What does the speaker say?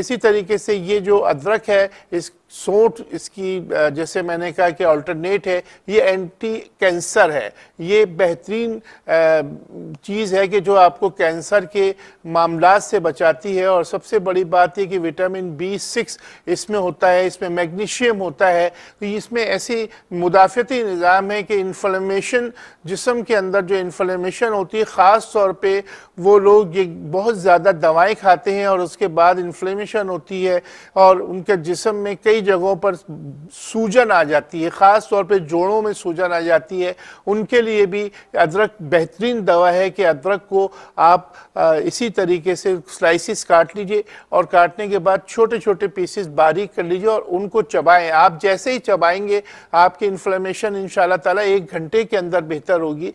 इसी तरीके से ये जो अदरक है इस सोट इसकी जैसे मैंने कहा कि अल्टरनेट है ये एंटी कैंसर है ये बेहतरीन चीज़ है कि जो आपको कैंसर के मामला से बचाती है और सबसे बड़ी बात यह कि विटामिन बी सिक्स इसमें होता है इसमें मैग्नीशियम होता है तो इसमें ऐसी मुदाफ़ती निज़ाम है कि इन्फ्लेमेशन जिसम के अंदर जो इन्फ्लेमेशन होती है ख़ास तौर पर वो लोग ये बहुत ज़्यादा दवाएँ खाते हैं और उसके बाद इन्फ्लेमेशन होती है और उनके जिसम में कई जगहों पर सूजन आ जाती है ख़ास तौर पे जोड़ों में सूजन आ जाती है उनके लिए भी अदरक बेहतरीन दवा है कि अदरक को आप इसी तरीके से स्लाइसिस काट लीजिए और काटने के बाद छोटे छोटे पीसेस बारीक कर लीजिए और उनको चबाएं आप जैसे ही चबाएंगे आपकी इन्फ्लेमेशन इन शाह एक घंटे के अंदर बेहतर होगी